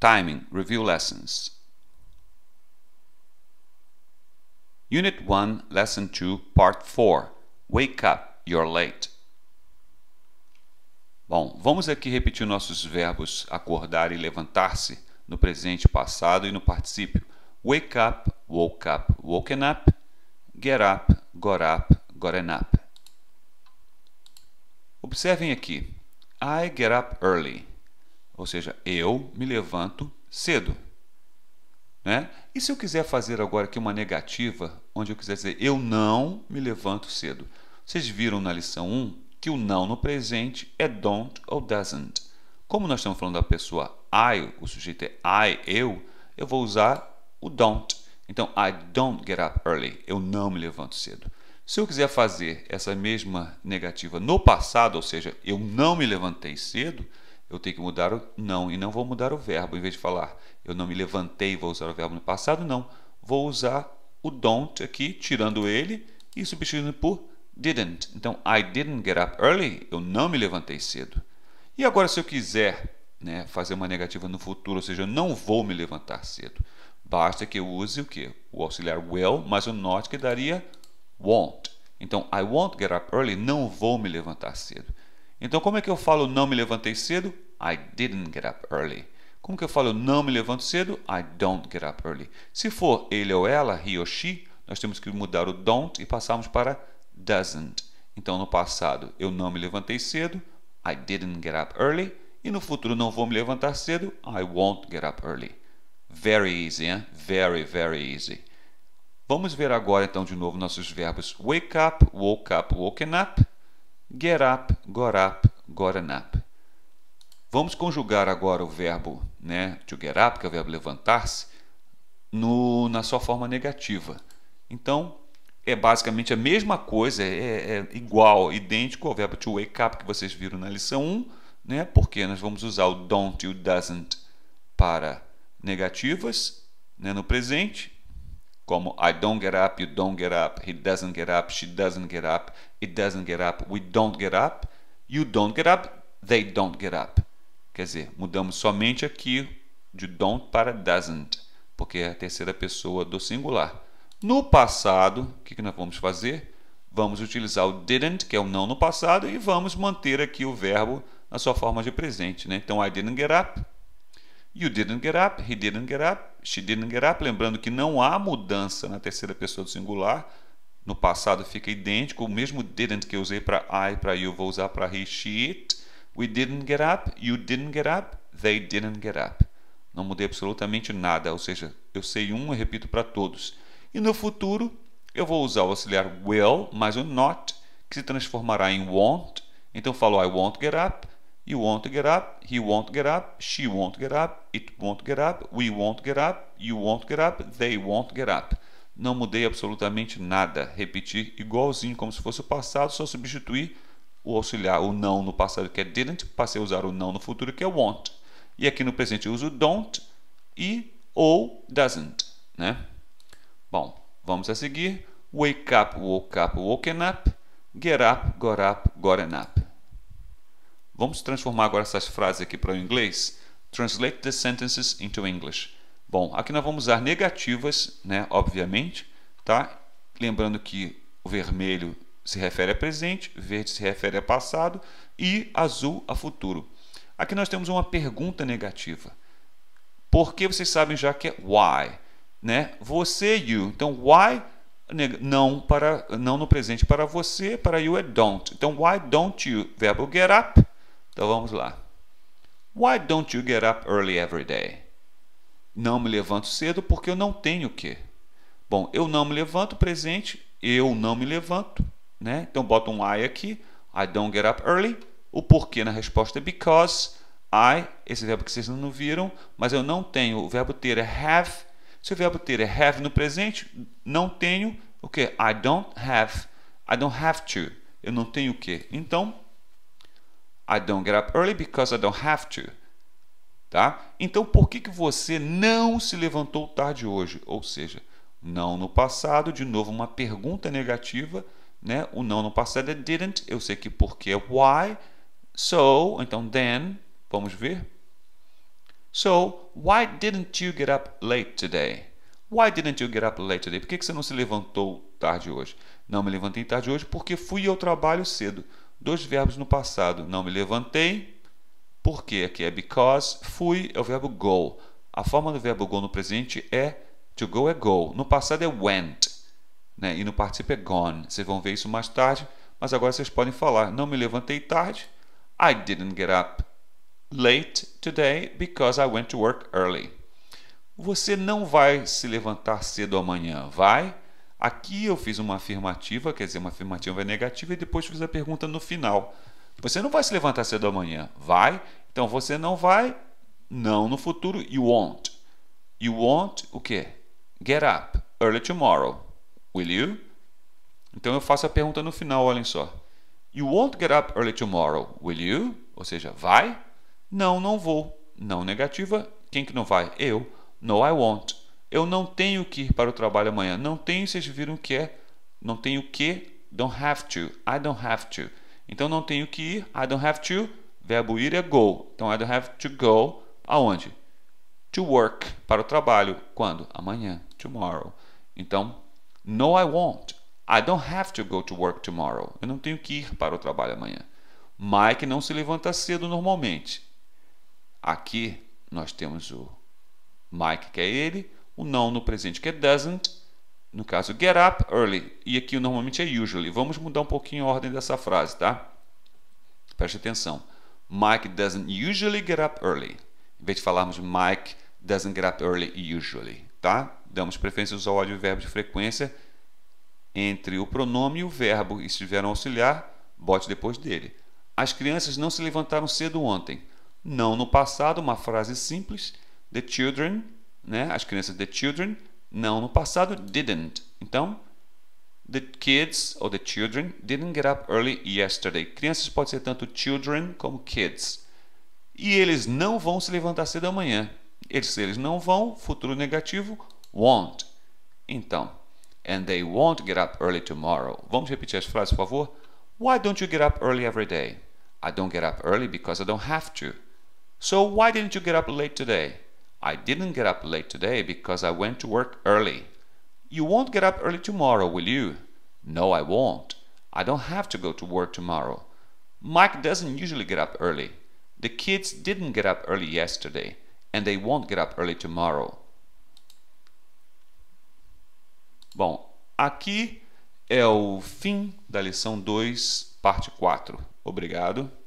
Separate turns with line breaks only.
Timing Review Lessons Unit 1, Lesson 2, Part 4 Wake up, you're late. Bom, vamos aqui repetir nossos verbos acordar e levantar-se no presente, passado e no particípio. Wake up, woke up, woken up. Get up, got up, gotten up. Observem aqui. I get up early. Ou seja, eu me levanto cedo. Né? E se eu quiser fazer agora aqui uma negativa, onde eu quiser dizer eu não me levanto cedo? Vocês viram na lição 1 que o não no presente é don't ou doesn't. Como nós estamos falando da pessoa I, o sujeito é I, eu, eu vou usar o don't. Então, I don't get up early. Eu não me levanto cedo. Se eu quiser fazer essa mesma negativa no passado, ou seja, eu não me levantei cedo, eu tenho que mudar o não e não vou mudar o verbo. Em vez de falar eu não me levantei, vou usar o verbo no passado, não. Vou usar o don't aqui, tirando ele e substituindo por didn't. Então, I didn't get up early, eu não me levantei cedo. E agora, se eu quiser né, fazer uma negativa no futuro, ou seja, eu não vou me levantar cedo, basta que eu use o que? O auxiliar will, mas o not que daria won't. Então, I won't get up early, não vou me levantar cedo. Então, como é que eu falo não me levantei cedo? I didn't get up early. Como que eu falo não me levanto cedo? I don't get up early. Se for ele ou ela, he ou she, nós temos que mudar o don't e passarmos para doesn't. Então, no passado, eu não me levantei cedo, I didn't get up early. E no futuro, não vou me levantar cedo, I won't get up early. Very easy, hein? Very, very easy. Vamos ver agora, então, de novo nossos verbos wake up, woke up, woken up Get up, got up, got an up. Vamos conjugar agora o verbo né, to get up, que é o verbo levantar-se, na sua forma negativa. Então, é basicamente a mesma coisa, é, é, é, igual, idêntico ao verbo to wake up que vocês viram na lição 1, né, porque nós vamos usar o don't e o doesn't para negativas né, no presente como I don't get up, you don't get up, he doesn't get up, she doesn't get up, it doesn't get up, we don't get up, you don't get up, they don't get up. Quer dizer, mudamos somente aqui de don't para doesn't, porque é a terceira pessoa do singular. No passado, o que nós vamos fazer? Vamos utilizar o didn't, que é o não no passado, e vamos manter aqui o verbo na sua forma de presente. Né? Então, I didn't get up, you didn't get up, he didn't get up, up. lembrando que não há mudança na terceira pessoa do singular, no passado fica idêntico, o mesmo didn't que eu usei para I, para you, vou usar para he, she, it. We didn't get up, you didn't get up, they didn't get up. Não mudei absolutamente nada, ou seja, eu sei um e repito para todos. E no futuro, eu vou usar o auxiliar will mais o not, que se transformará em won't. Então falo I won't get up, You won't get up, he won't get up, she won't get up, it won't get up, we won't get up, you won't get up, they won't get up. Não mudei absolutamente nada. Repetir igualzinho como se fosse o passado, só substituir o auxiliar, o não no passado que é didn't, passei a usar o não no futuro que é won't. E aqui no presente eu uso don't e ou doesn't, né? Bom, vamos a seguir. Wake up, woke up, woken up. Get up, got up, gotten up. Vamos transformar agora essas frases aqui para o inglês? Translate the sentences into English. Bom, aqui nós vamos usar negativas, né, obviamente, tá? Lembrando que o vermelho se refere a presente, verde se refere a passado e azul a futuro. Aqui nós temos uma pergunta negativa. Por que vocês sabem já que é why, né? Você, you. Então why não para não no presente para você, para you é don't. Então why don't you? Verbo get up então vamos lá. Why don't you get up early every day? Não me levanto cedo porque eu não tenho o quê? Bom, eu não me levanto presente, eu não me levanto, né? Então bota um I aqui. I don't get up early. O porquê na resposta é because I, esse verbo que vocês não viram, mas eu não tenho. O verbo ter é have. Se o verbo ter é have no presente, não tenho o quê? I don't have. I don't have to. Eu não tenho o quê? Então, I don't get up early because I don't have to. Tá? Então, por que, que você não se levantou tarde hoje? Ou seja, não no passado, de novo, uma pergunta negativa. Né? O não no passado é didn't. Eu sei que porque é why. So, então then, vamos ver. So, why didn't you get up late today? Why didn't you get up late today? Por que, que você não se levantou tarde hoje? Não me levantei tarde hoje porque fui ao trabalho cedo dois verbos no passado. Não me levantei, porque aqui é because, fui é o verbo go. A forma do verbo go no presente é to go é go. No passado é went, né? e no participio é gone. Vocês vão ver isso mais tarde, mas agora vocês podem falar: Não me levantei tarde. I didn't get up late today because I went to work early. Você não vai se levantar cedo amanhã, vai? Aqui eu fiz uma afirmativa, quer dizer, uma afirmativa é negativa, e depois fiz a pergunta no final. Você não vai se levantar cedo amanhã? Vai? Então você não vai? Não no futuro. You won't. You won't o quê? Get up early tomorrow. Will you? Então eu faço a pergunta no final, olhem só. You won't get up early tomorrow, will you? Ou seja, vai? Não, não vou. Não negativa. Quem que não vai? Eu. No, I won't. Eu não tenho que ir para o trabalho amanhã. Não tenho, vocês viram que é. Não tenho que, don't have to. I don't have to. Então não tenho que ir, I don't have to. Verbo ir é go. Então I don't have to go aonde? To work, para o trabalho. Quando? Amanhã, tomorrow. Então, no I won't. I don't have to go to work tomorrow. Eu não tenho que ir para o trabalho amanhã. Mike não se levanta cedo normalmente. Aqui nós temos o Mike, que é ele, o não no presente, que é doesn't, no caso get up early, e aqui normalmente é usually. Vamos mudar um pouquinho a ordem dessa frase, tá? Preste atenção. Mike doesn't usually get up early. Em vez de falarmos Mike doesn't get up early usually, tá? Damos preferência ao o e verbo de frequência entre o pronome e o verbo, e se tiver um auxiliar, bote depois dele. As crianças não se levantaram cedo ontem. Não no passado, uma frase simples. The children né? As crianças, the children, não no passado, didn't. Então, the kids ou the children didn't get up early yesterday. Crianças pode ser tanto children como kids. E eles não vão se levantar cedo amanhã. Eles, se eles não vão, futuro negativo, won't. Então, and they won't get up early tomorrow. Vamos repetir as frases, por favor? Why don't you get up early every day? I don't get up early because I don't have to. So why didn't you get up late today? I didn't get up late today because I went to work early. You won't get up early tomorrow, will you? No, I won't. I don't have to go to work tomorrow. Mike doesn't usually get up early. The kids didn't get up early yesterday, and they won't get up early tomorrow. Bom, aqui é o fim da lição 2, parte 4. Obrigado.